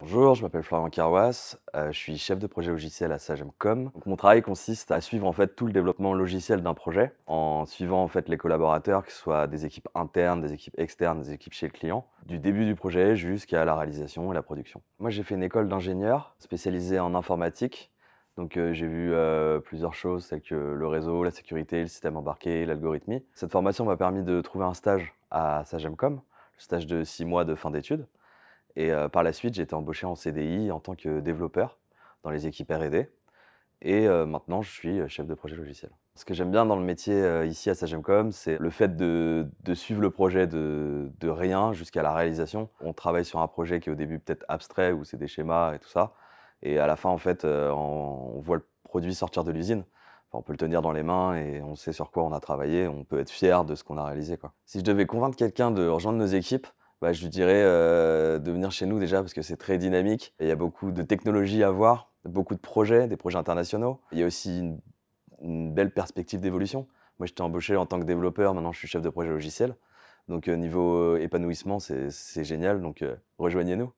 Bonjour, je m'appelle Florian Carwas, euh, je suis chef de projet logiciel à Sagemcom. mon travail consiste à suivre en fait tout le développement logiciel d'un projet en suivant en fait les collaborateurs, que ce soit des équipes internes, des équipes externes, des équipes chez le client, du début du projet jusqu'à la réalisation et la production. Moi, j'ai fait une école d'ingénieur spécialisée en informatique. Donc euh, j'ai vu euh, plusieurs choses telles que le réseau, la sécurité, le système embarqué, l'algorithmie. Cette formation m'a permis de trouver un stage à Sagemcom, le stage de six mois de fin d'études. Et euh, par la suite, j'ai été embauché en CDI en tant que développeur dans les équipes RD. Et euh, maintenant, je suis euh, chef de projet logiciel. Ce que j'aime bien dans le métier ici à Sagemcom, c'est le fait de, suivre le projet de, rien jusqu'à la réalisation. On travaille sur un projet qui est au début peut-être abstrait, où c'est des schémas et tout ça. Et à la fin, en fait, on, on voit le produit sortir de l'usine on peut le tenir dans les mains et on sait sur quoi on a travaillé, on peut être fier de ce qu'on a réalisé. Quoi. Si je devais convaincre quelqu'un de rejoindre nos équipes, bah, je lui dirais euh, de venir chez nous déjà parce que c'est très dynamique. il y a beaucoup de technologies à voir, beaucoup de projets, des projets internationaux. Il y a aussi une, belle perspective d'évolution. Moi, j'étais embauché en tant que développeur, maintenant je suis chef de projet logiciel. Donc, euh, niveau euh, épanouissement, c'est génial. Donc, rejoignez-nous.